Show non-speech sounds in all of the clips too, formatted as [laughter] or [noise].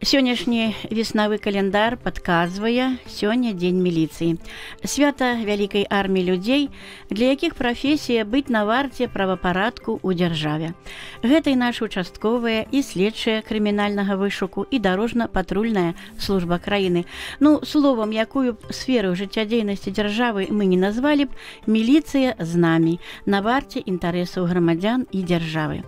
сённяшні веснавы календар падказвае сёння дзень міліцыі свята вялікай арміі людзей для якіх прафесія быць на варце правапарадку ў дзяржаве гэтай наш участковая і следчыя крымінальнага вышуку і дарожна-патрульная служба краіны ну словам якую сферу жыццядзейнасці дзяржавы мы не назвалі б міліцыя з намі на варце інтарэсаў грамадзян і дзяржавы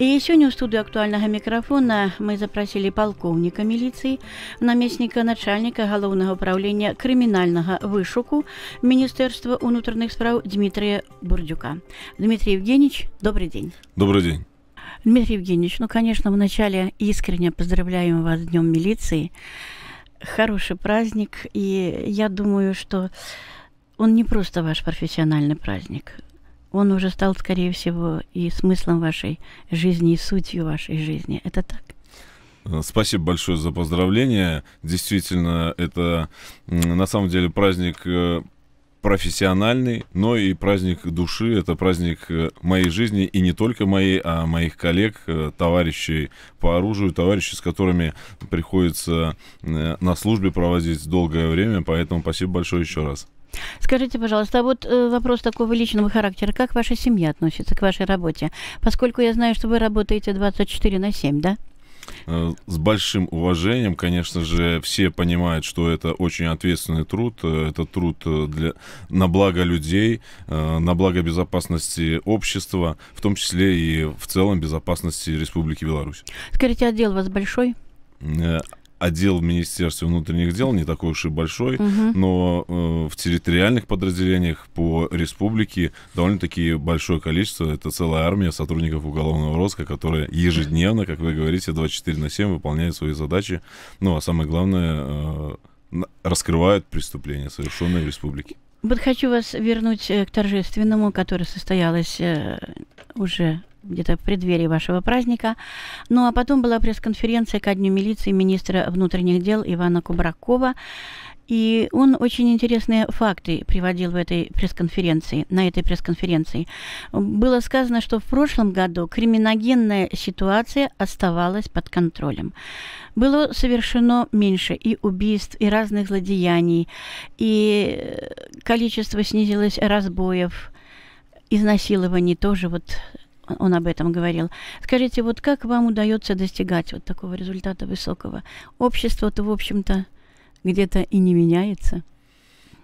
і сёння ў студы актуальнага мікрафона мы запрасілі палкоўнік начальніка міліцыі, намесніка начальника Головного ўправлення крымінальнага вышуку міністэрства унутраных спраў Дмітрия Бурдюка. Дмитрий Евгеньевич, добрый день. Добрый день. Дмитрий Евгеньевич, ну, конечно, вначале искренне поздравляем вас с Днем милиции. Хороший праздник, и я думаю, что он не просто ваш профессиональный праздник. Он уже стал, скорее всего, и смыслом вашей жизни, и сутью вашей жизни. Это так? Э, спасибо большое за поздравления. Действительно, это на самом деле праздник э, профессиональный, но и праздник души. Это праздник э, моей жизни и не только моей, а моих коллег, товарищей по оружию, товарищей, с которыми приходится на службе проводить долгое время. Поэтому спасибо большое еще раз. Скажите, пожалуйста, а вот вопрос такого личного характера. Как ваша семья относится к вашей работе? Поскольку я знаю, что вы работаете 24 на 7, да? Э, с большим уважением, конечно же, все понимают, что это очень ответственный труд. Э, это труд э, для, на благо людей, на благо безопасности общества, в том числе и в целом безопасности Республики Беларусь. Скажите, отдел у вас большой? отдел в Министерстве внутренних дел не такой уж и большой, угу. но э, в территориальных подразделениях по республике довольно-таки большое количество, это целая армия сотрудников уголовного розыска, которые ежедневно, как вы говорите, 24 на 7 выполняют свои задачи. Ну, а самое главное, э, раскрывают преступления, совершенные в республике. Вот хочу вас вернуть э, к торжественному, которое состоялось э, уже где-то в преддверии вашего праздника. Ну а потом была пресс-конференция ко Дню милиции министра внутренних дел Ивана Кубракова. И он очень интересные факты приводил в этой пресс-конференции, на этой пресс-конференции. Было сказано, что в прошлом году криминогенная ситуация оставалась под контролем. Было совершено меньше и убийств, и разных злодеяний, и э, количество снизилось разбоев, изнасилований тоже вот он об этом говорил. Скажите, вот как вам удается достигать вот такого результата высокого? Общество-то, в общем-то, где-то и не меняется.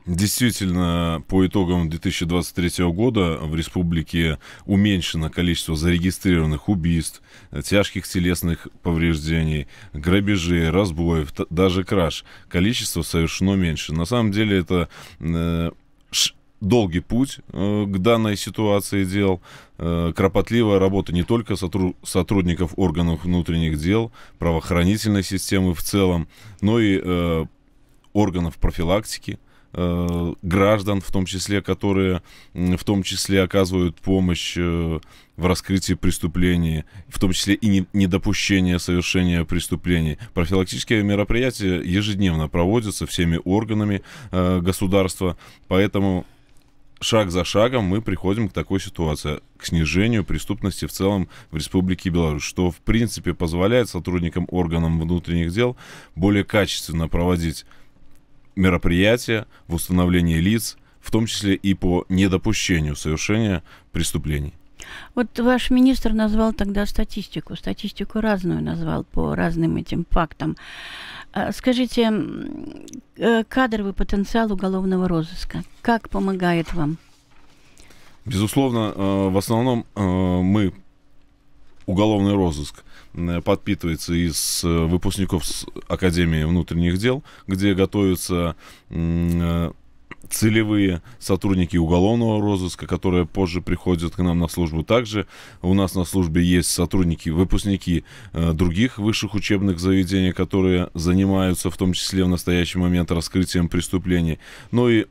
Действительно, по итогам 2023 года в республике уменьшено количество зарегистрированных убийств, тяжких телесных повреждений, грабежей, разбоев, даже краж. Количество совершено меньше. На самом деле это э, долгий путь э, к данной ситуации дел, э, кропотливая работа не только сотру- сотрудников органов внутренних дел, правоохранительной системы в целом, но и э, органов профилактики, э, граждан, в том числе, которые в том числе оказывают помощь э, в раскрытии преступлений, в том числе и недопущение совершения преступлений. Профилактические мероприятия ежедневно проводятся всеми органами э, государства, поэтому шаг за шагом мы приходим к такой ситуации, к снижению преступности в целом в Республике Беларусь, что в принципе позволяет сотрудникам органам внутренних дел более качественно проводить мероприятия в установлении лиц, в том числе и по недопущению совершения преступлений. Вот ваш министр назвал тогда статистику. Статистику разную назвал по разным этим фактам. А, скажите, э, кадровый потенциал уголовного розыска, как помогает вам? Безусловно, э, в основном э, мы уголовный розыск подпитывается из выпускников Академии внутренних дел, где готовятся целевые сотрудники уголовного розыска, которые позже приходят к нам на службу. Также у нас на службе есть сотрудники, выпускники э, других высших учебных заведений, которые занимаются в том числе в настоящий момент раскрытием преступлений. Ну и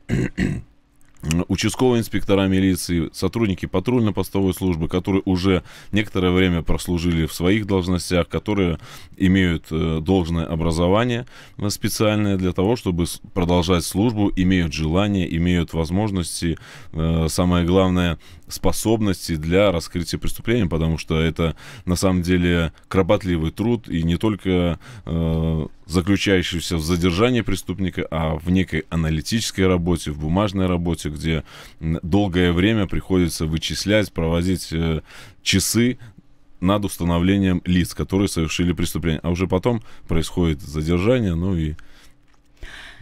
участковые инспектора милиции, сотрудники патрульно-постовой службы, которые уже некоторое время прослужили в своих должностях, которые имеют э, должное образование э, специальное для того, чтобы продолжать службу, имеют желание, имеют возможности, э, самое главное, способности для раскрытия преступления, потому что это на самом деле кропотливый труд и не только заключающийся в задержании преступника, а в некой аналитической работе, в бумажной работе, где долгое время приходится вычислять, проводить э, часы над установлением лиц, которые совершили преступление. А уже потом происходит задержание, ну и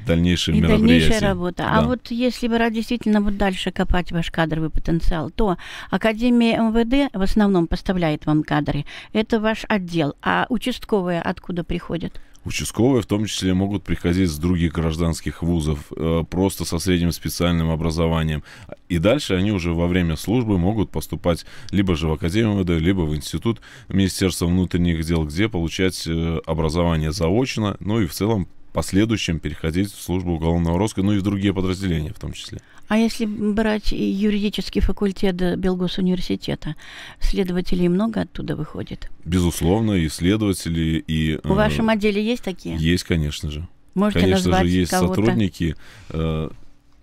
дальнейшие и мероприятия. дальнейшая работа. А да. А вот если брать действительно вот дальше копать ваш кадровый потенциал, то Академия МВД в основном поставляет вам кадры. Это ваш отдел. А участковые откуда приходят? Участковые в том числе могут приходить с других гражданских вузов, э, просто со средним специальным образованием. И дальше они уже во время службы могут поступать либо же в Академию МВД, либо в Институт Министерства внутренних дел, где получать э, образование заочно, ну и в целом последующем переходить в службу уголовного розыска, ну и в другие подразделения в том числе. А если брать юридический факультет э, Белгосуниверситета, следователей много оттуда выходит? Безусловно, и следователи, и... В э, вашем отделе есть такие? Есть, конечно же. Можете конечно назвать же, есть сотрудники. Э,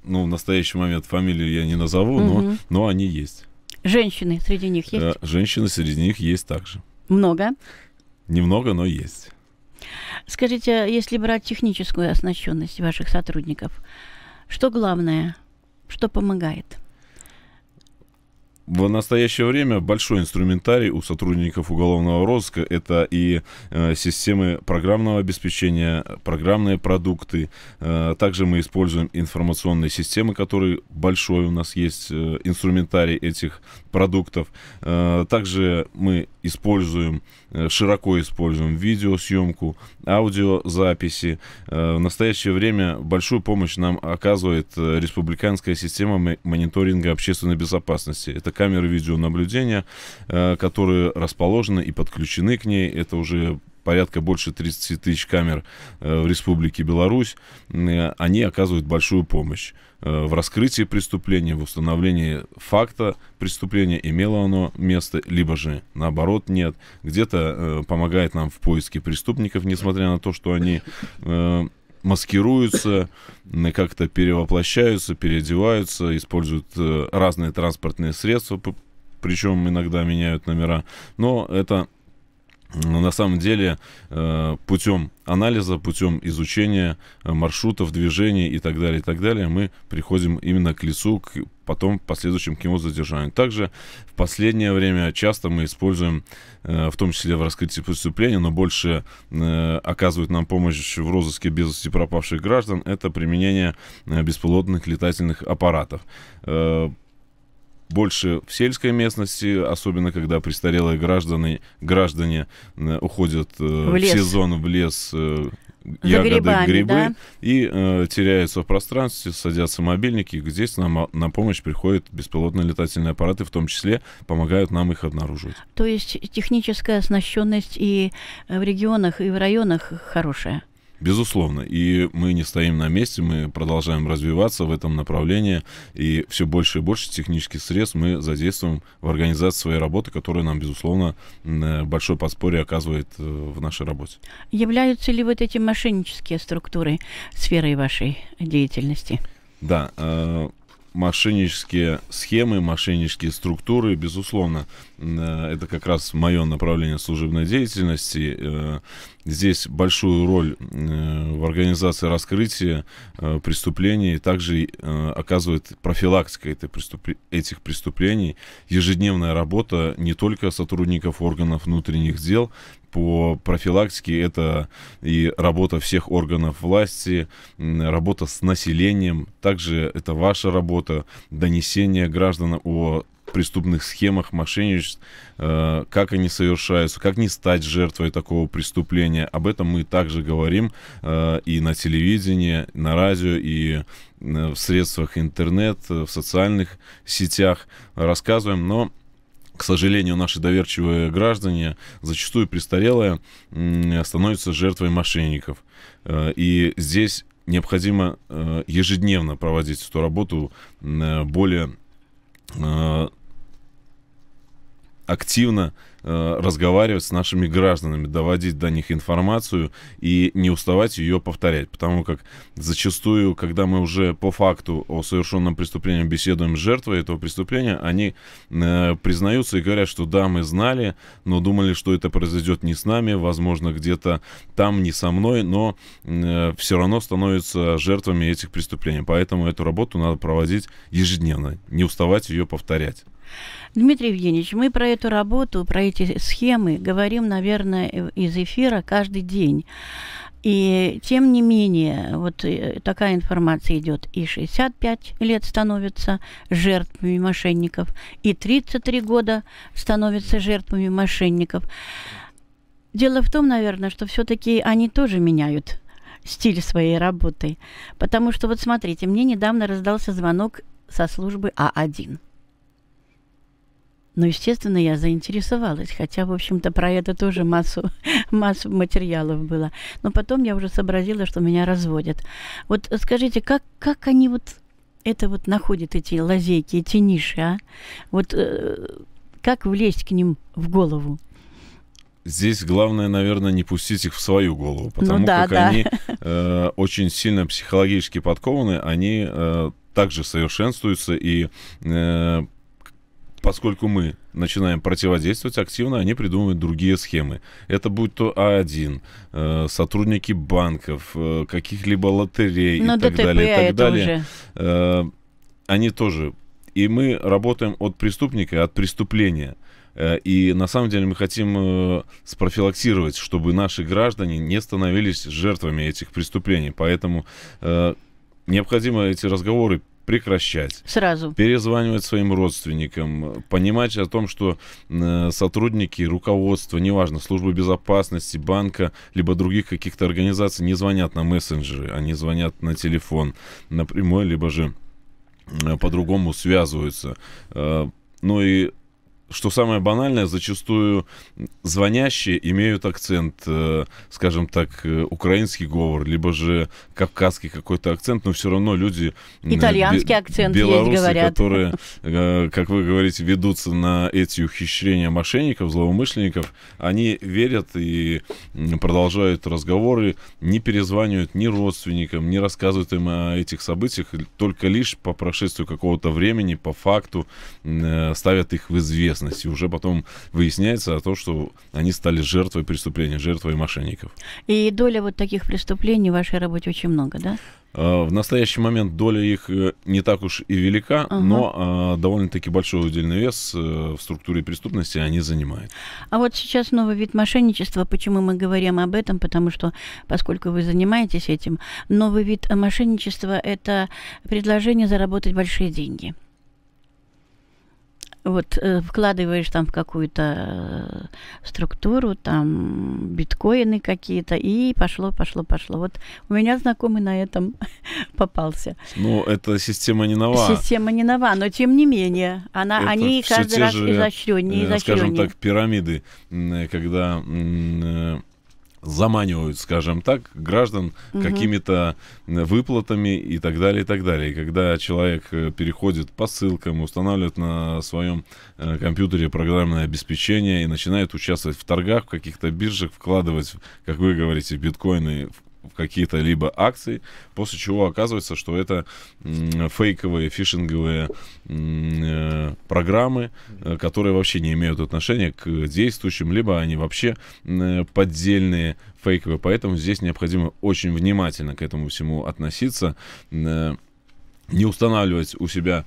ну, в настоящий момент фамилию я не назову, угу. но, но они есть. Женщины среди них э, есть? Э, женщины среди них есть также. Много? Немного, но есть. Скажите, а если брать техническую оснащенность ваших сотрудников, что главное, что помогает? В настоящее время большой инструментарий у сотрудников уголовного розыска это и э, системы программного обеспечения, программные продукты. Э, также мы используем информационные системы, которые большой у нас есть э, инструментарий этих продуктов. Э, также мы используем, э, широко используем видеосъемку, аудиозаписи. Э, в настоящее время большую помощь нам оказывает республиканская система мониторинга общественной безопасности. Это камеры видеонаблюдения, которые расположены и подключены к ней. Это уже порядка больше 30 тысяч камер э, в Республике Беларусь, э, они оказывают большую помощь э, в раскрытии преступления, в установлении факта преступления, имело оно место, либо же наоборот нет. Где-то помогает нам в поиске преступников, несмотря на то, что они маскируются, как-то перевоплощаются, переодеваются, используют разные транспортные средства, причем иногда меняют номера. Но это но на самом деле э, путем анализа, путем изучения э, маршрутов, движения и так далее, и так далее, мы приходим именно к лесу к потом последующим к его задержанию. Также в последнее время часто мы используем, э, в том числе в раскрытии преступления, но больше оказывают нам помощь в розыске без пропавших граждан, это применение беспилотных летательных аппаратов больше в сельской местности, особенно когда престарелые граждане, граждане э, уходят э, в, лес. в сезон в лес э, ягоды, грибами, грибы, да? и э, теряются в пространстве, садятся мобильники. здесь нам а, на помощь приходят беспилотные летательные аппараты, в том числе помогают нам их обнаруживать. То есть техническая оснащенность и э, в регионах, и в районах хорошая? Безусловно. И мы не стоим на месте, мы продолжаем развиваться в этом направлении, и все больше и больше технических средств мы задействуем в организации своей работы, которая нам, безусловно, э, большое подспорье оказывает э, в нашей работе. Являются ли вот эти мошеннические структуры сферой вашей деятельности? Да, э, мошеннические схемы, мошеннические структуры, безусловно, Э, это как раз мое направление служебной деятельности. Э, здесь большую роль э, в организации раскрытия преступлений также оказывает профилактика этих преступлений, ежедневная работа не только сотрудников органов внутренних дел, по профилактике это и работа всех органов власти, работа с населением, также это ваша работа, донесение граждан о преступных схемах, мошенничеств, э, как они совершаются, как не стать жертвой такого преступления. Об этом мы также говорим э, и на телевидении, на радио, и э, в средствах интернет, э, в социальных сетях рассказываем, но к сожалению, наши доверчивые граждане, зачастую престарелые, становятся жертвой мошенников. Э, и здесь необходимо ежедневно проводить эту работу более активно э, разговаривать с нашими гражданами, доводить до них информацию и не уставать ее повторять. Потому как зачастую, когда мы уже по факту о совершенном преступлении беседуем с жертвой этого преступления, они э, признаются и говорят, что да, мы знали, но думали, что это произойдет не с нами, возможно, где-то там, не со мной, но э, все равно становятся жертвами этих преступлений. Поэтому эту работу надо проводить ежедневно, не уставать ее повторять. Дмитрий Евгеньевич, мы про эту работу, про эти схемы говорим, наверное, из эфира каждый день. И тем не менее, вот э, такая информация идет, и 65 лет становятся жертвами мошенников, и 33 года становятся жертвами мошенников. Дело в том, наверное, что все-таки они тоже меняют стиль своей работы. Потому что, вот смотрите, мне недавно раздался звонок со службы А1. Но, естественно, я заинтересовалась, хотя, в общем-то, про это тоже массу, [laughs] массу материалов было. Но потом я уже сообразила, что меня разводят. Вот скажите, как, как они вот это вот находят, эти лазейки, эти ниши, а? Вот э, как влезть к ним в голову? Здесь главное, наверное, не пустить их в свою голову, ну потому ну, да, как да. они [laughs] э, очень сильно психологически подкованы, они э, также совершенствуются и э, поскольку мы начинаем противодействовать активно, они придумывают другие схемы. Это будет то А1, э, сотрудники банков, э, каких-либо лотерей Но ну, и так далее. И так далее. Уже... Э, они тоже. И мы работаем от преступника, от преступления. Э, и на самом деле мы хотим э, спрофилактировать, чтобы наши граждане не становились жертвами этих преступлений. Поэтому э, необходимо эти разговоры прекращать. Сразу. Перезванивать своим родственникам, понимать о том, что э, сотрудники, руководство, неважно, службы безопасности, банка, либо других каких-то организаций не звонят на мессенджеры, они звонят на телефон напрямую, либо же э, по-другому связываются. Э, ну и что самое банальное, зачастую звонящие имеют акцент, э, скажем так, э, украинский говор, либо же кавказский какой-то акцент, но все равно люди... Э, Итальянский акцент белорусы, есть, говорят. которые, [laughs] э, как вы говорите, ведутся на эти ухищрения мошенников, злоумышленников, они верят и продолжают разговоры, не перезванивают ни родственникам, не рассказывают им о этих событиях, только лишь по прошествию какого-то времени, по факту э, ставят их в известность безопасность. И уже потом выясняется то, что они стали жертвой преступления, жертвой мошенников. И доля вот таких преступлений в вашей работе очень много, да? А, в настоящий момент доля их э, не так уж и велика, ага. но э, довольно-таки большой удельный вес э, в структуре преступности они занимают. А вот сейчас новый вид мошенничества. Почему мы говорим об этом? Потому что, поскольку вы занимаетесь этим, новый вид мошенничества – это предложение заработать большие деньги вот э, вкладываешь там в какую-то э, структуру, там биткоины какие-то, и пошло, пошло, пошло. Вот у меня знакомый на этом [laughs] попался. Ну, эта система не нова. Система не нова, но тем не менее, она, это они каждый раз изощреннее, изощреннее. Э, скажем так, пирамиды, когда заманивают, скажем так, граждан угу. какими-то выплатами и так далее, и так далее. И когда человек э, переходит по ссылкам, устанавливает на своем э, компьютере программное обеспечение и начинает участвовать в торгах, в каких-то биржах, вкладывать, как вы говорите, биткоины, в какие-то либо акции, после чего оказывается, что это фейковые, фишинговые э, программы, э, которые вообще не имеют отношения к действующим, либо они вообще э, поддельные, фейковые. Поэтому здесь необходимо очень внимательно к этому всему относиться не устанавливать у себя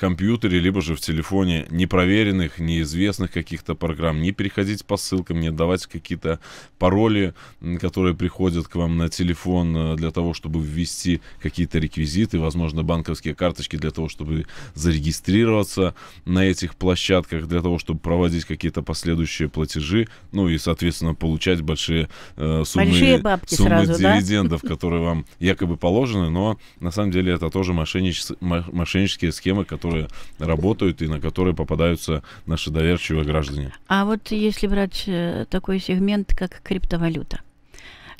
компьютере, либо же в телефоне непроверенных, неизвестных каких-то программ, не переходить по ссылкам, не отдавать какие-то пароли, которые приходят к вам на телефон э, для того, чтобы ввести какие-то реквизиты, возможно, банковские карточки для того, чтобы зарегистрироваться на этих площадках, для того, чтобы проводить какие-то последующие платежи, ну и, соответственно, получать большие э, суммы, большие бабки суммы сразу, дивидендов, да? [laughs] которые вам якобы положены, но на самом деле это тоже мошеннические схемы, которые которые работают и на которые попадаются наши доверчивые граждане. А вот если брать э, такой сегмент, как криптовалюта,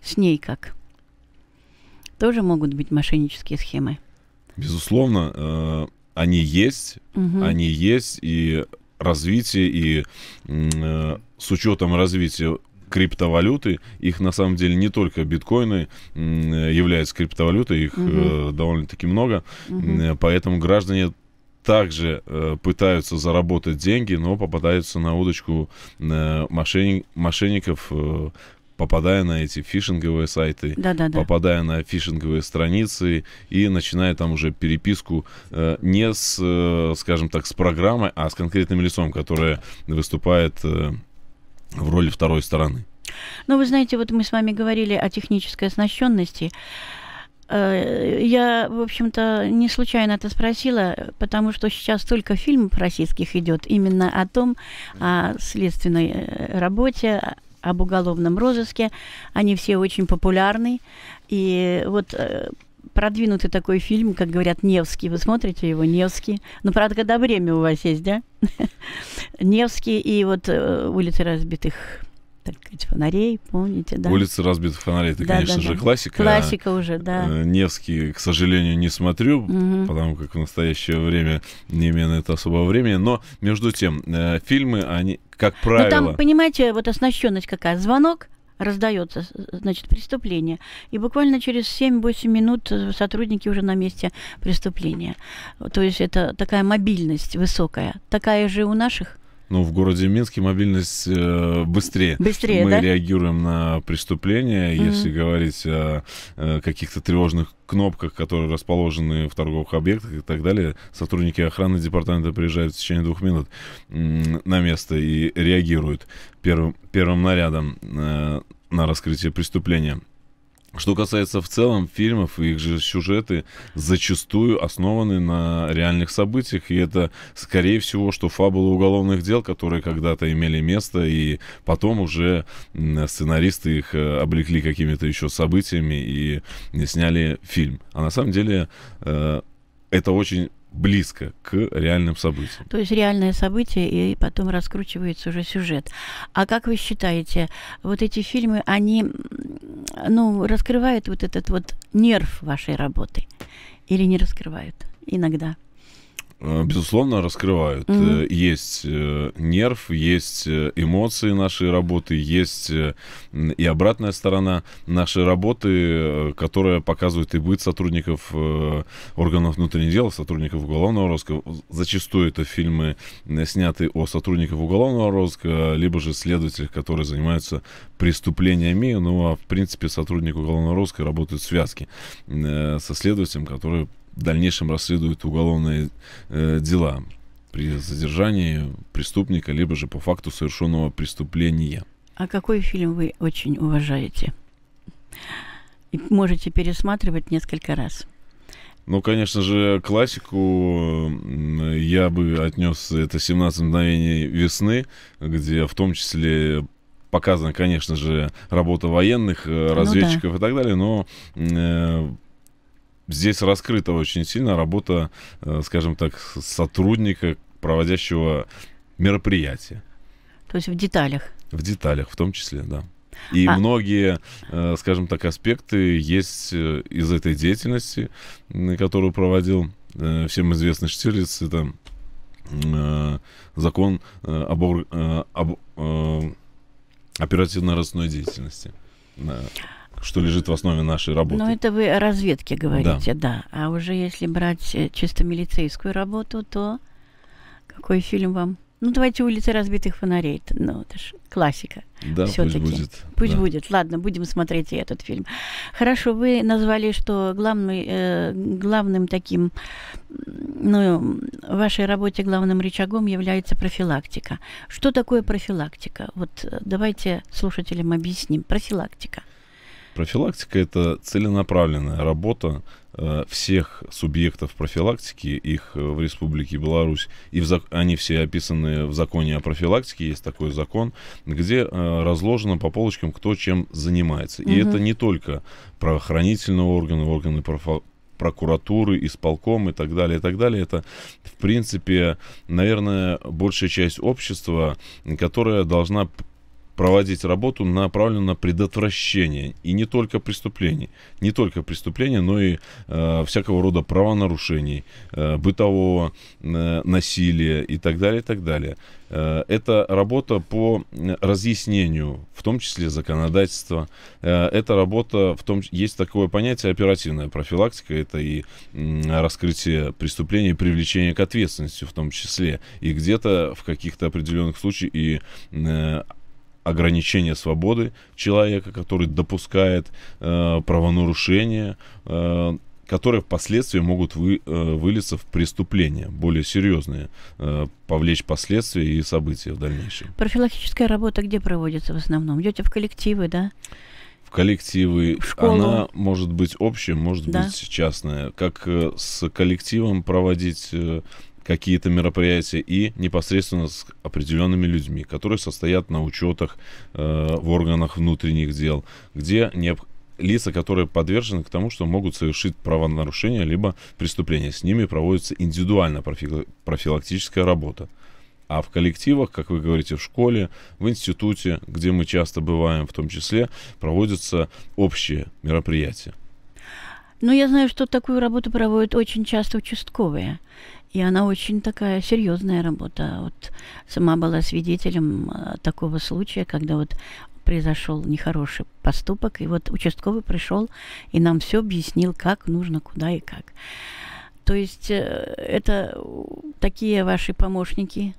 с ней как? Тоже могут быть мошеннические схемы? Безусловно, э, они есть, угу. они есть, и развитие, и э, с учетом развития криптовалюты. Их на самом деле не только биткоины являются криптовалютой, их угу. довольно-таки много. Угу. Поэтому граждане также э, пытаются заработать деньги, но попадаются на удочку э, мошенник, мошенников, э, попадая на эти фишинговые сайты, да, да, да. попадая на фишинговые страницы и начиная там уже переписку э, не с, э, скажем так, с программой, а с конкретным лицом, которое выступает э, в роли второй стороны. Ну, вы знаете, вот мы с вами говорили о технической оснащенности. Э, я, в общем-то, не случайно это спросила, потому что сейчас только фильмов российских идет именно о том, о следственной э, работе, об уголовном розыске. Они все очень популярны. И вот э, продвинутый такой фильм, как говорят, Невский. Вы смотрите его, Невский. Ну, правда, когда время у вас есть, да? [laughs] Невский и вот улицы разбитых так сказать, фонарей, помните, да? Улица разбитых фонарей, это, да, конечно да, же, да. классика. Классика уже, да. Э, Невский, к сожалению, не смотрю, угу. потому как в настоящее время не имею на это особого времени, но, между тем, э, фильмы, они, как правило... Ну, там, понимаете, вот оснащенность какая, звонок, раздается, значит, преступление. И буквально через 7-8 минут э, сотрудники уже на месте преступления. То есть это такая мобильность высокая. Такая же у наших ну, в городе Минске мобильность э, быстрее. Быстрее, Мы да? реагируем на преступления. Mm-hmm. Если говорить о э, каких-то тревожных кнопках, которые расположены в торговых объектах и так далее, сотрудники охраны департамента приезжают в течение двух минут на место и реагируют первым, первым нарядом э, на раскрытие преступления. Что касается в целом фильмов, их же сюжеты зачастую основаны на реальных событиях, и это, скорее всего, что фабулы уголовных дел, которые когда-то имели место, и потом уже сценаристы их э, облекли какими-то еще событиями и сняли фильм. А на самом деле э, это очень близко к реальным событиям. То есть реальное событие, и потом раскручивается уже сюжет. А как вы считаете, вот эти фильмы, они ну, раскрывают вот этот вот нерв вашей работы? Или не раскрывают иногда? Э, безусловно, раскрывают. Mm-hmm. Есть э, нерв, есть эмоции нашей работы, есть и обратная сторона нашей работы, которая показывает и быт сотрудников органов внутренних дел, сотрудников уголовного розыска. Зачастую это фильмы, снятые о сотрудниках уголовного розыска, либо же следователях, которые занимаются преступлениями. Ну, а в принципе, сотрудник уголовного розыска работает в связке со следователем, который в дальнейшем расследуют уголовные э, дела при задержании преступника, либо же по факту совершенного преступления. А какой фильм вы очень уважаете? И можете пересматривать несколько раз. Ну, конечно же, классику я бы отнес это 17 мгновений весны, где в том числе показана, конечно же, работа военных, разведчиков э, ну, да. и так далее, но э, здесь раскрыта очень сильно работа, э, скажем так, сотрудника, проводящего мероприятие. То есть в деталях. В деталях, в том числе, да. И а... многие, э, скажем так, аспекты есть э, из этой деятельности, которую проводил всем известный Штирлиц. Это закон об, об оперативно-розыскной деятельности что лежит в основе нашей работы. Ну, это вы о разведке говорите, да. да. А уже если брать э, чисто милицейскую работу, то какой фильм вам? Ну, давайте «Улица разбитых фонарей». Ну, это же классика. Да, пусть будет. Пусть да. будет. Ладно, будем смотреть и этот фильм. Хорошо, вы назвали, что главный, э, главным таким, ну, в вашей работе главным рычагом является профилактика. Что такое профилактика? Вот э, давайте слушателям объясним. Профилактика. Профилактика – это целенаправленная работа э, всех субъектов профилактики, их э, в Республике Беларусь, и в зак... они все описаны в законе о профилактике, есть такой закон, где э, разложено по полочкам, кто чем занимается. И угу. это не только правоохранительные органы, органы профо прокуратуры, исполком и так далее, и так далее. Это, в принципе, наверное, большая часть общества, которая должна проводить работу, направленную на предотвращение и не только преступлений, не только преступлений, но и э, всякого рода правонарушений, э, бытового э, насилия и так далее, и так далее. Э, это работа по разъяснению, в том числе законодательства. Э, это работа, в том есть такое понятие оперативная профилактика, это и э, раскрытие преступлений, привлечение к ответственности в том числе, и где-то в каких-то определенных случаях и э, ограничение свободы человека, который допускает э, правонарушения, э, которые впоследствии могут вы, э, вылиться в преступления более серьезные, э, повлечь последствия и события в дальнейшем. Профилактическая работа где проводится в основном? Идете в коллективы, да? В коллективы. В школу. Она может быть общая, может да? быть частная. Как э, с коллективом проводить... Э, какие-то мероприятия и непосредственно с определенными людьми, которые состоят на учетах э, в органах внутренних дел, где необ... лица, которые подвержены к тому, что могут совершить правонарушение либо преступление. С ними проводится индивидуальная профи... профилактическая работа. А в коллективах, как вы говорите, в школе, в институте, где мы часто бываем, в том числе, проводятся общие мероприятия. Но ну, я знаю, что такую работу проводят очень часто участковые. И она очень такая серьезная работа. Вот сама была свидетелем а, такого случая, когда вот произошел нехороший поступок, и вот участковый пришел и нам все объяснил, как нужно, куда и как. То есть э, это такие ваши помощники,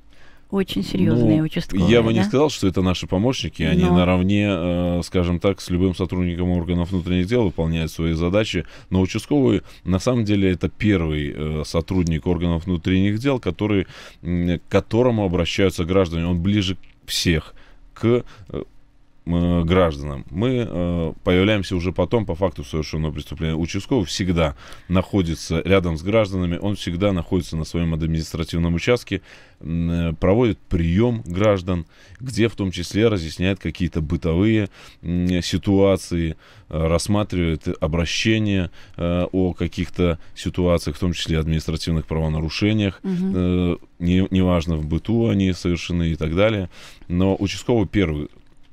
очень серьезные ну, участковые. Я бы да? не сказал, что это наши помощники. Они но... наравне, э, скажем так, с любым сотрудником органов внутренних дел выполняют свои задачи. Но участковый на самом деле, это первый э, сотрудник органов внутренних дел, который, э, к которому обращаются граждане. Он ближе всех к э, Э, гражданам. Мы э, появляемся уже потом по факту совершенного преступления. Участковый всегда находится рядом с гражданами, он всегда находится на своем административном участке, э, проводит прием граждан, где в том числе разъясняет какие-то бытовые ситуации, рассматривает обращения о каких-то ситуациях, в том числе административных правонарушениях, угу. неважно в быту они совершены и так далее. Но участковый первый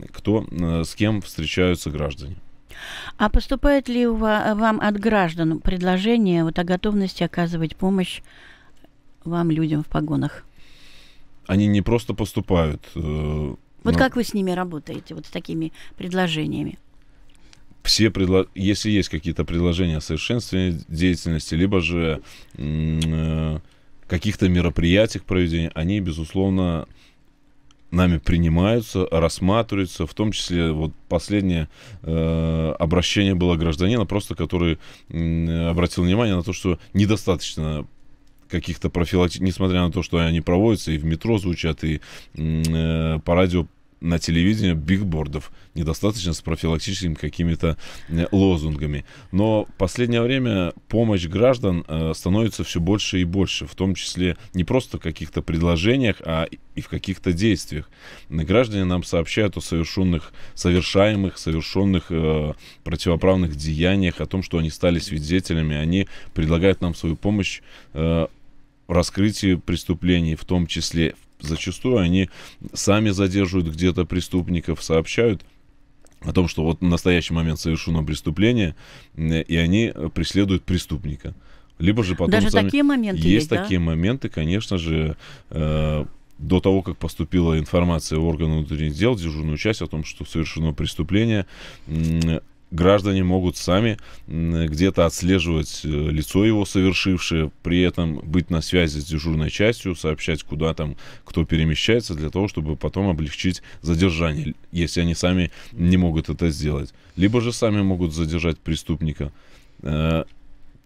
кто э, с кем встречаются граждане. А поступает ли вам от граждан предложение вот о готовности оказывать помощь вам, людям в погонах? Они не просто поступают. Э, вот но... как вы с ними работаете, вот с такими предложениями? все предло... если есть какие-то предложения о совершенствовании деятельности, либо же э, каких-то мероприятиях проведения, они, безусловно, нами принимаются, рассматриваются, в том числе вот последнее э, обращение было гражданина, просто который э, обратил внимание на то, что недостаточно каких-то профилактик, несмотря на то, что они проводятся и в метро звучат, и э, по радио на телевидении бигбордов, недостаточно с профилактическими какими-то э, лозунгами. Но в последнее время помощь граждан э, становится все больше и больше, в том числе не просто в каких-то предложениях, а и в каких-то действиях. Граждане нам сообщают о совершенных, совершаемых, совершенных э, противоправных деяниях, о том, что они стали свидетелями, они предлагают нам свою помощь э, в раскрытии преступлений, в том числе в зачастую они сами задерживают где-то преступников, сообщают о том, что вот в настоящий момент совершено преступление, и они преследуют преступника. Либо же потом Даже сами... такие моменты есть, есть да? такие моменты, конечно же, э, до того, как поступила информация в органы внутренних дел, дежурную часть о том, что совершено преступление, граждане могут сами где-то отслеживать э, лицо его совершившее, при этом быть на связи с дежурной частью, сообщать, куда там кто перемещается, для того, чтобы потом облегчить задержание, если они сами не могут это сделать. Либо же сами могут задержать преступника. Э,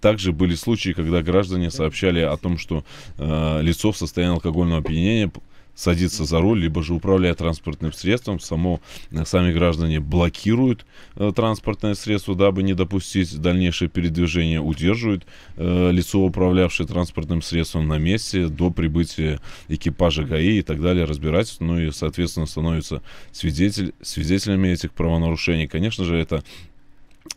также были случаи, когда граждане сообщали о том, что э, лицо в состоянии алкогольного опьянения садится за руль, либо же управляя транспортным средством. Само, э, сами граждане блокируют э, транспортное средство, дабы не допустить дальнейшее передвижение, удерживают э, лицо, управлявшее транспортным средством на месте до прибытия экипажа ГАИ и так далее, разбирательств, ну и, соответственно, становятся свидетель, свидетелями этих правонарушений. Конечно же, это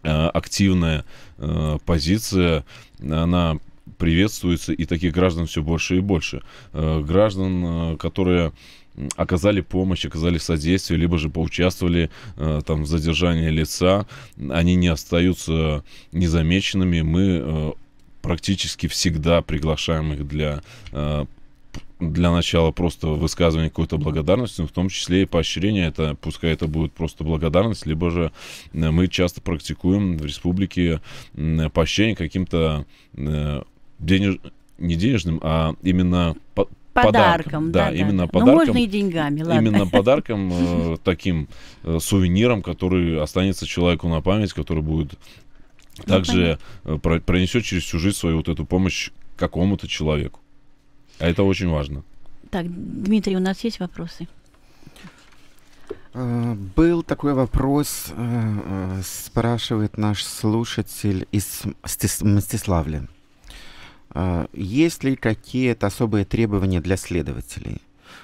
э, активная э, позиция, она приветствуется, и таких граждан все больше и больше. Э, граждан, э, которые оказали помощь, оказали содействие, либо же поучаствовали э, там в задержании лица, они не остаются незамеченными. Мы э, практически всегда приглашаем их для э, для начала просто высказывание какой-то благодарности, но в том числе и поощрения. это, пускай это будет просто благодарность, либо же э, мы часто практикуем в республике поощрение каким-то денеж... не денежным, а именно по... подарком. подарком да, да, именно да. Ну, подарком. Но можно и деньгами, ладно. Именно [laughs] подарком, э, таким э, сувениром, который останется человеку на память, который будет ну, также э, пронесет через всю жизнь свою вот эту помощь какому-то человеку. А это очень важно. Так, Дмитрий, у нас есть вопросы? Э, был такой вопрос, э, спрашивает наш слушатель из Мстиславля. А, есть ли какие-то особые требования для следователей?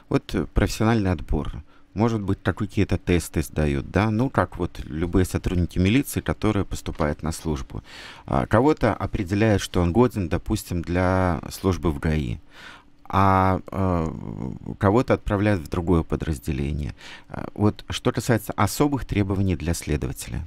Вот э, профессиональный отбор. Может быть, какие-то тесты сдают, да, ну, как вот любые сотрудники милиции, которые поступают на службу. А, кого-то определяют, что он годен, допустим, для службы в ГАИ а, а кого-то отправляют в другое подразделение. Вот что касается особых требований для следователя.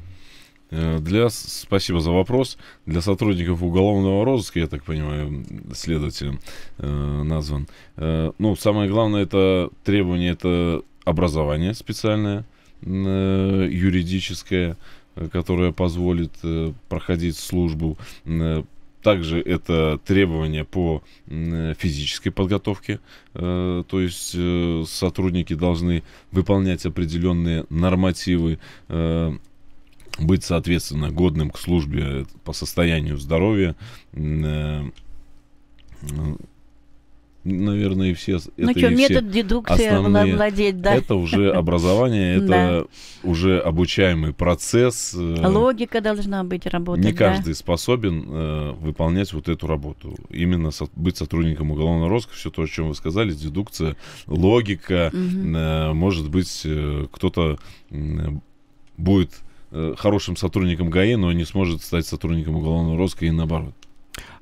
Э, для, спасибо за вопрос. Для сотрудников уголовного розыска, я так понимаю, следователем э, назван. Э, ну, самое главное, это требование, это образование специальное, э, юридическое, э, которое позволит э, проходить службу. Э, также это требования по физической подготовке, то есть сотрудники должны выполнять определенные нормативы быть, соответственно, годным к службе по состоянию здоровья. Э, наверное, и все. Ну это что, метод дедукции основные, владеть, да? Это уже образование, [laughs] это уже обучаемый процесс. Э, логика должна быть работать. Не каждый способен э, выполнять вот эту работу. Именно быть сотрудником уголовного розыска, все то, о чем вы сказали, дедукция, логика. Может быть, кто-то будет Э, хорошим сотрудником ГАИ, но не сможет стать сотрудником уголовного розыска и наоборот.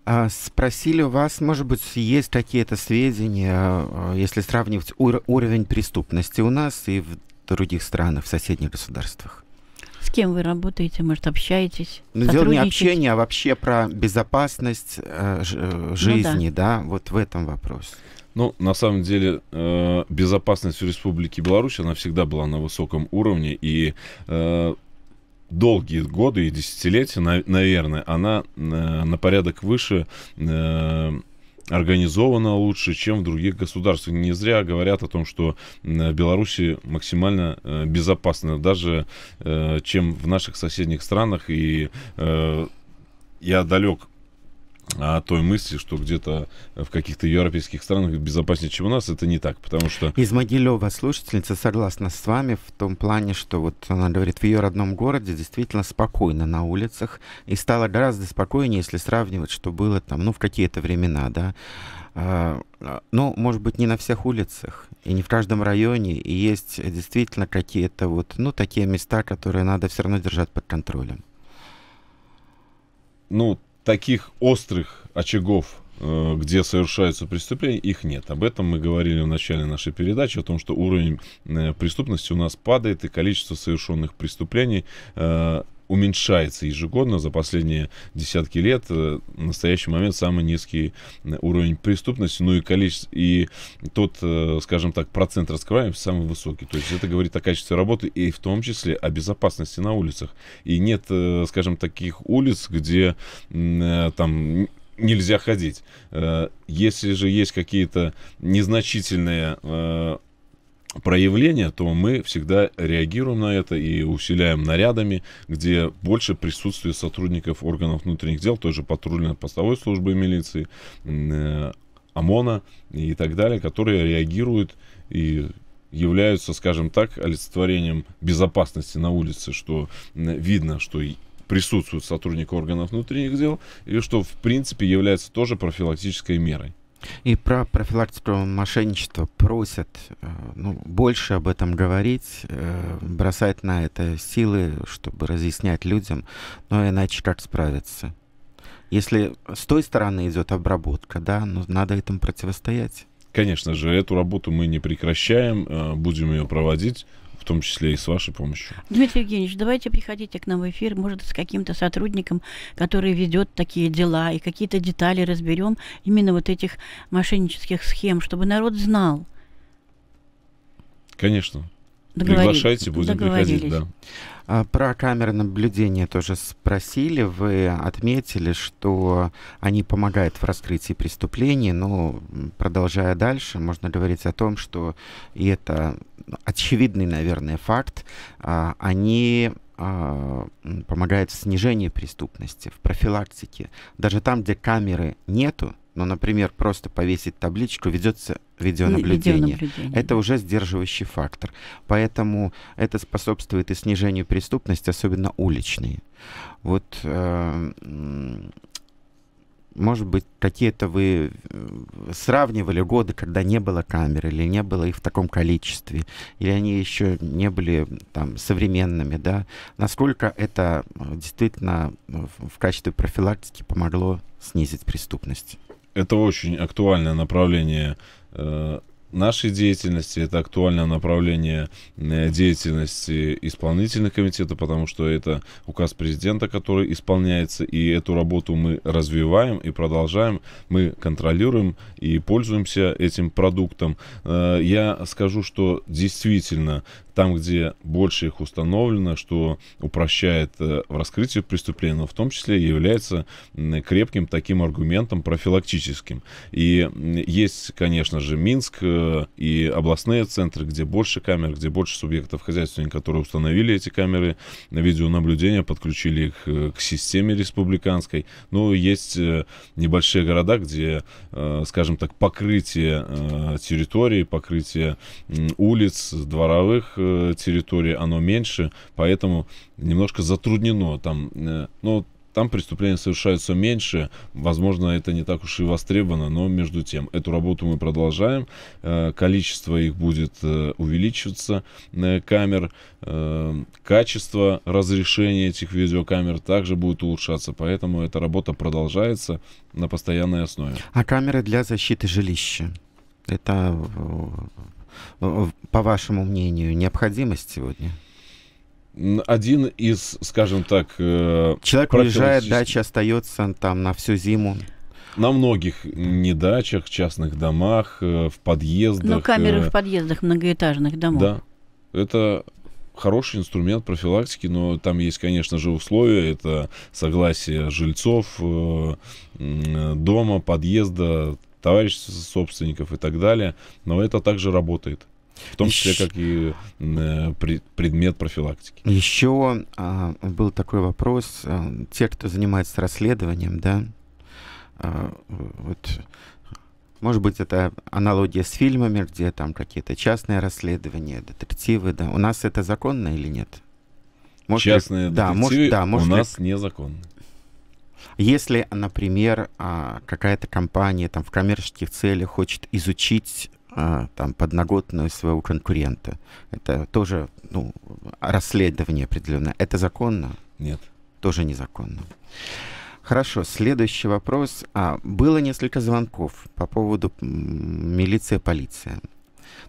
А спросили у вас, может быть, есть какие-то сведения, э, если сравнивать ур- уровень преступности у нас и в других странах, в соседних государствах? С кем вы работаете, может, общаетесь? Ну, дело не общение, а вообще про безопасность э, э ну жизни, ну, да. да, вот в этом вопрос. Ну, на самом деле, э, безопасность в Республике Беларусь, она всегда была на высоком уровне, и э, долгие годы и десятилетия, наверное, она э, на порядок выше э, организована лучше, чем в других государствах. Не зря говорят о том, что в Беларуси максимально э, безопасно, даже чем в наших соседних странах. И я далек о а, той мысли, что где-то в каких-то европейских странах безопаснее, чем у нас, это не так, потому что... Измагилева слушательница согласна с вами в том плане, что вот она говорит, в ее родном городе действительно спокойно на улицах, и стало гораздо спокойнее, если сравнивать, что было там, ну, в какие-то времена, да, а, ну, может быть, не на всех улицах и не в каждом районе, и есть действительно какие-то вот, ну, такие места, которые надо все равно держать под контролем. Ну, таких острых очагов, э, где совершаются преступления, их нет. Об этом мы говорили в начале нашей передачи, о том, что уровень э, преступности у нас падает, и количество совершенных преступлений э, уменьшается ежегодно за последние десятки лет. Э, в настоящий момент самый низкий э, уровень преступности, ну и количество, и тот, э, скажем так, процент раскрываемости самый высокий. То есть это говорит о качестве работы и в том числе о безопасности на улицах. И нет, скажем, таких улиц, где там нельзя ходить. Если же есть какие-то незначительные Проявление, то мы всегда реагируем на это и усиляем нарядами, где больше присутствие сотрудников органов внутренних дел, той же патрульно-постовой службы милиции, э, ОМОНа и так далее, которые реагируют и являются, скажем так, олицетворением безопасности на улице, что видно, что присутствует сотрудник органов внутренних дел, и что, в принципе, является тоже профилактической мерой. И про профилактику мошенничества просят э, ну, больше об этом говорить, э, бросать на это силы, чтобы разъяснять людям, но иначе как справиться. Если с той стороны идет обработка, да, но ну, надо этому противостоять. Конечно же, эту работу мы не прекращаем, э, будем ее проводить в том числе и с вашей помощью. Дмитрий Евгеньевич, давайте приходите к нам в эфир, может, с каким-то сотрудником, который ведет такие дела, и какие-то детали разберем именно вот этих мошеннических схем, чтобы народ знал. Конечно. Приглашайте, будем приходить, да. А, про камеры наблюдения тоже спросили. Вы отметили, что они помогают в раскрытии преступлений, но продолжая дальше, можно говорить о том, что и это очевидный, наверное, факт, а, они а, помогают в снижении преступности, в профилактике. Даже там, где камеры нету, но, ну, например, просто повесить табличку ведется видеонаблюдение. видеонаблюдение. Это уже сдерживающий фактор. Поэтому это способствует и снижению преступности, особенно уличной. Вот, э, может быть, какие-то вы э, сравнивали годы, когда не было камер или не было их в таком количестве, или они еще не были там современными, да? Насколько это э, действительно э, в качестве профилактики помогло снизить преступность? Это очень актуальное направление э, нашей деятельности, это актуальное направление э, деятельности исполнительного комитета, потому что это указ президента, который исполняется, и эту работу мы развиваем и продолжаем, мы контролируем и пользуемся этим продуктом. Э, я скажу, что действительно там, где больше их установлено, что упрощает э, раскрытие преступления, но в том числе является крепким таким аргументом профилактическим. И есть, конечно же, Минск, и областные центры, где больше камер, где больше субъектов хозяйственных, которые установили эти камеры на видеонаблюдение, подключили их э, к системе республиканской. Ну, есть э, небольшие города, где, э, скажем так, покрытие территории, покрытие улиц, дворовых территорий, оно меньше, поэтому немножко затруднено там, ну, там преступления совершаются меньше, возможно, это не так уж и востребовано, но между тем, эту работу мы продолжаем, э, количество их будет э, увеличиваться, э, камер, качество разрешения этих видеокамер также будет улучшаться, поэтому эта работа продолжается на постоянной основе. А камеры для защиты жилища? Это, по вашему мнению, необходимость сегодня? один из, скажем так... Э, Человек уезжает, дача остается там на всю зиму. На многих недачах, частных домах, э, в подъездах. Ну, камеры э, в подъездах многоэтажных домов. Да. Это хороший инструмент профилактики, но там есть, конечно же, условия. Это согласие жильцов дома, подъезда, товарищ собственников и так далее. Но это также работает. В том числе, как и э, предмет профилактики. Еще а, был такой вопрос. А, те, кто занимается расследованием, да, а, вот может быть, это аналогия с фильмами, где там какие-то частные расследования, детективы, да. У нас это законно или нет? Может частные ли... да, может, да, может у ли... нас незаконно. Если, например, какая-то компания там в коммерческих целях хочет изучить а, там, подноготную своего конкурента. Это тоже ну, расследование определенное. Это законно? Нет. Тоже незаконно. Хорошо, следующий вопрос. А, было несколько звонков по поводу милиция полиции.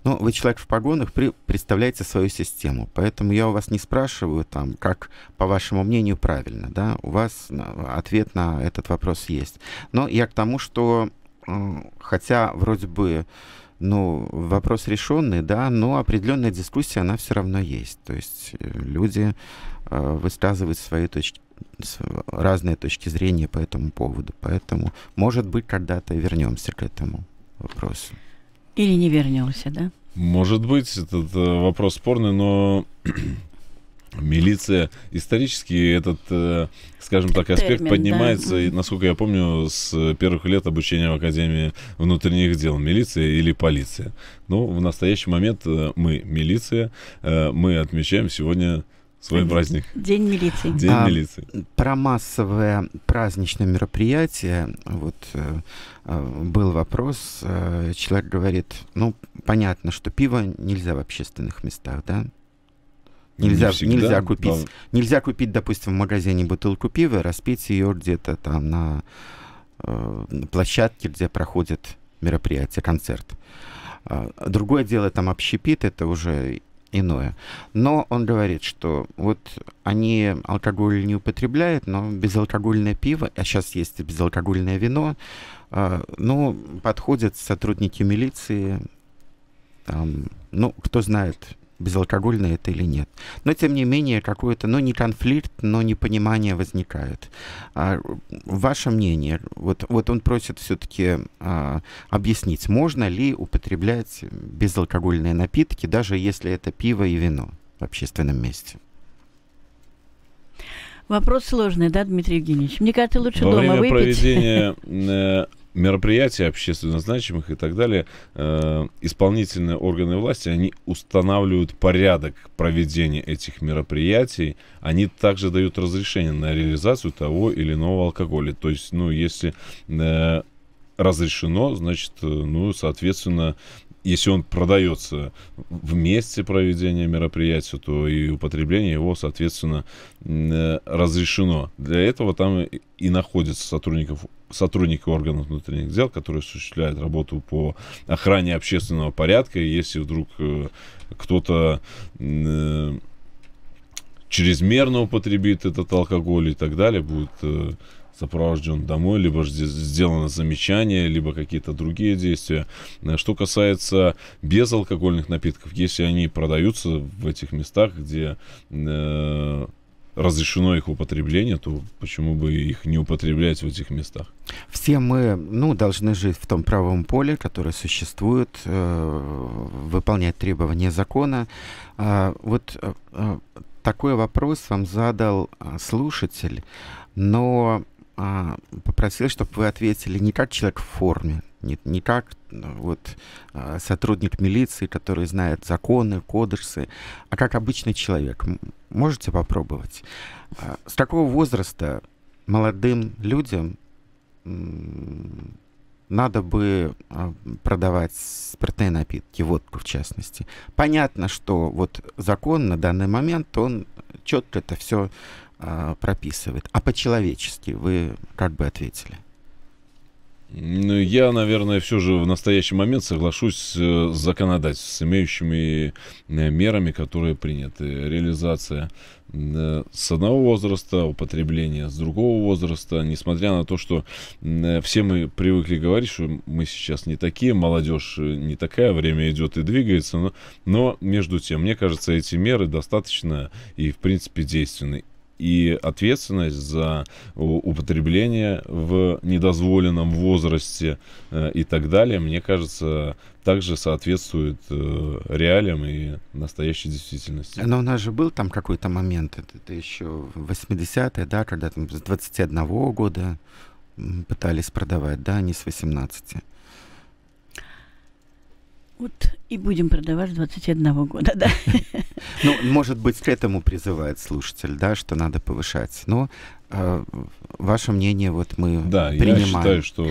Но ну, вы человек в погонах, при, представляете свою систему. Поэтому я у вас не спрашиваю, там, как, по вашему мнению, правильно. Да? У вас ответ на этот вопрос есть. Но я к тому, что хотя вроде бы ну, вопрос решенный, да, но определенная дискуссия, она все равно есть. То есть э, люди э, высказывают свои точки, разные точки зрения по этому поводу. Поэтому, может быть, когда-то вернемся к этому вопросу. Или не вернемся, да? Может быть, этот э, вопрос спорный, но Милиция. Исторически этот, э, скажем так, аспект Термин, поднимается, да. насколько я помню, с первых лет обучения в Академии внутренних дел. Милиция или полиция. Ну, в настоящий момент э, мы милиция. Э, мы отмечаем сегодня свой праздник. День милиции. День а, милиции. Про массовое праздничное мероприятие. Вот был вопрос. Человек говорит, ну, понятно, что пиво нельзя в общественных местах, да? Нельзя, не всегда, нельзя купить. Но... Нельзя купить, допустим, в магазине бутылку пива, распить ее где-то там на, э, на площадке, где проходит мероприятие, концерт. А, другое дело, там общепит, это уже иное. Но он говорит, что вот они алкоголь не употребляют, но безалкогольное пиво, а сейчас есть безалкогольное вино, а, ну, подходят сотрудники милиции, там, ну, кто знает безалкогольное это или нет. Но, тем не менее, какой-то, ну, не конфликт, но непонимание возникает. А, ваше мнение, вот, вот он просит все-таки а, объяснить, можно ли употреблять безалкогольные напитки, даже если это пиво и вино в общественном месте? Вопрос сложный, да, Дмитрий Евгеньевич? Мне кажется, лучше Во дома время выпить. проведения [laughs] э, мероприятий общественно значимых и так далее, э, исполнительные органы власти, они устанавливают порядок проведения этих мероприятий, они также дают разрешение на реализацию того или иного алкоголя. То есть, ну, если э, разрешено, значит, э, ну, соответственно, если он продается в месте проведения мероприятия, то и употребление его, соответственно, э, разрешено. Для этого там и находятся сотрудников, сотрудники органов внутренних дел, которые осуществляют работу по охране общественного порядка. если вдруг э, кто-то э, чрезмерно употребит этот алкоголь и так далее, будет сопровожден домой, либо сделано замечание, либо какие-то другие действия. Э, что касается безалкогольных напитков, если они продаются в этих местах, где э, разрешено их употребление, то почему бы их не употреблять в этих местах? Все мы ну, должны жить в том правом поле, которое существует, э, выполнять требования закона. Э, вот э, э такой вопрос вам задал э, слушатель, но а, попросил, чтобы вы ответили не как человек в форме, не, не как ну, вот, а, сотрудник милиции, который знает законы, кодексы, а как обычный человек. Можете попробовать? А, с какого возраста молодым людям надо бы а, продавать спиртные напитки, водку в частности. Понятно, что вот закон на данный момент, он четко это все э, прописывает. А по-человечески вы как бы ответили? Ну, я, наверное, все же в настоящий момент соглашусь с э, законодательством, с имеющими э, мерами, которые приняты. Реализация э, с одного возраста, употребление с другого возраста, несмотря на то, что все мы привыкли говорить, что мы сейчас не такие, молодежь не такая, время идет и двигается, но, но между тем, мне кажется, эти меры достаточно и, в принципе, действенны и ответственность за употребление в недозволенном возрасте э, и так далее, мне кажется, также соответствует э, реалиям и настоящей действительности. Но у нас же был там какой-то момент, это, это еще 80-е, да, когда там с 21 года пытались продавать, да, не с 18. Вот и будем продавать с 21 года, да. Ну, может быть, к этому призывает слушатель, да, что надо повышать. Но э, ваше мнение вот мы принимаем. Да, я считаю, что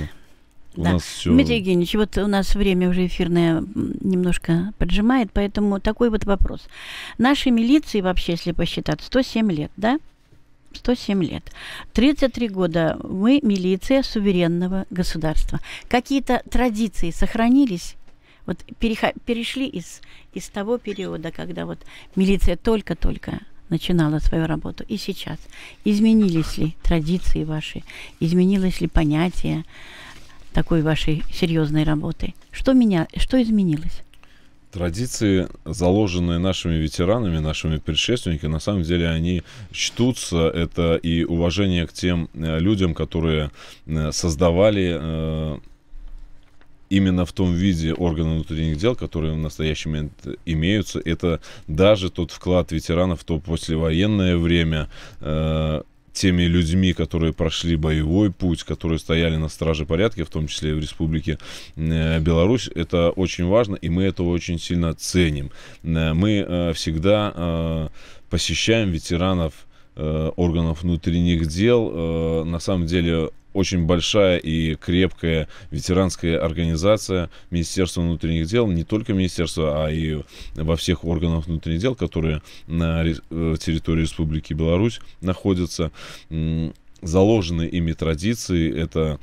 у нас все... Дмитрий Евгеньевич, вот у нас время уже эфирное немножко поджимает, поэтому такой вот вопрос. Нашей милиции вообще, если посчитать, 107 лет, да? 107 лет. 33 года мы милиция суверенного государства. Какие-то традиции сохранились? вот переха- перешли из, из того периода, когда вот милиция только-только начинала свою работу, и сейчас. Изменились ли традиции ваши, изменилось ли понятие такой вашей серьезной работы? Что, меня, что изменилось? традиции, заложенные нашими ветеранами, нашими предшественниками, на самом деле они чтутся. Это и уважение к тем э, людям, которые э, создавали э, именно в том виде органов внутренних дел, которые в настоящий момент имеются, это даже тот вклад ветеранов то послевоенное время, э, теми людьми, которые прошли боевой путь, которые стояли на страже порядка, в том числе и в Республике э, Беларусь, это очень важно, и мы это очень сильно ценим. Э, мы э, всегда посещаем ветеранов органов внутренних дел. На самом деле очень большая и крепкая ветеранская организация Министерства внутренних дел, не только Министерства, а и во всех органах внутренних дел, которые на э, территории Республики Беларусь находятся. Заложены ими традиции, это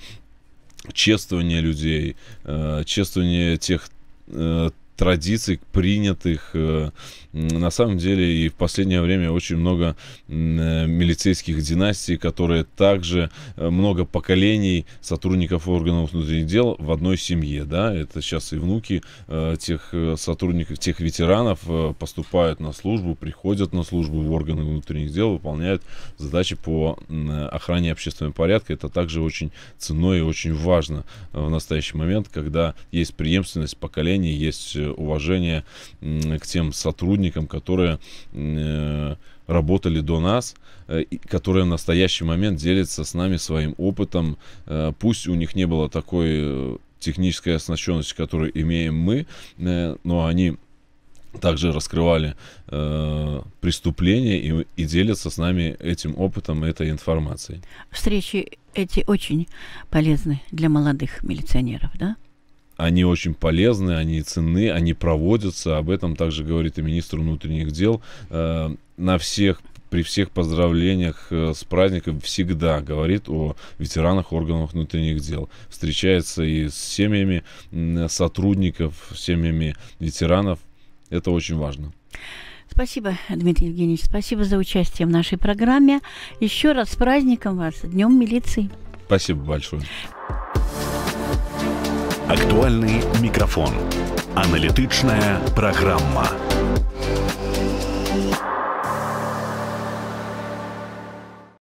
чествование людей, э, чествование тех э, традиций, принятых на самом деле и в последнее время очень много э, милицейских династий, которые также э, много поколений сотрудников органов внутренних дел в одной семье, да, это сейчас и внуки э, тех сотрудников, тех ветеранов поступают на службу, приходят на службу в органы внутренних дел, выполняют задачи по охране общественного порядка, это также очень ценно и очень важно в настоящий момент, когда есть преемственность поколений, есть уважение к тем сотрудникам, сотрудникам, которые э, работали до нас, э, которые в настоящий момент делятся с нами своим опытом. Э, пусть у них не было такой технической оснащенности, которую имеем мы, но они также раскрывали э, преступления и, и делятся с нами этим опытом, этой информацией. Встречи эти очень полезны для молодых милиционеров, да? Они очень полезны, они ценны, они проводятся. Об этом также говорит и министр внутренних дел. Э, на всех при всех поздравлениях э, с праздником всегда говорит о ветеранах органов внутренних дел. Встречается и с семьями сотрудников, с семьями ветеранов. Это очень важно. Спасибо, Дмитрий Евгеньевич. Спасибо за участие в нашей программе. Еще раз с праздником вас, Днем милиции. Спасибо большое. Актуальный микрофон. Аналітичная программа.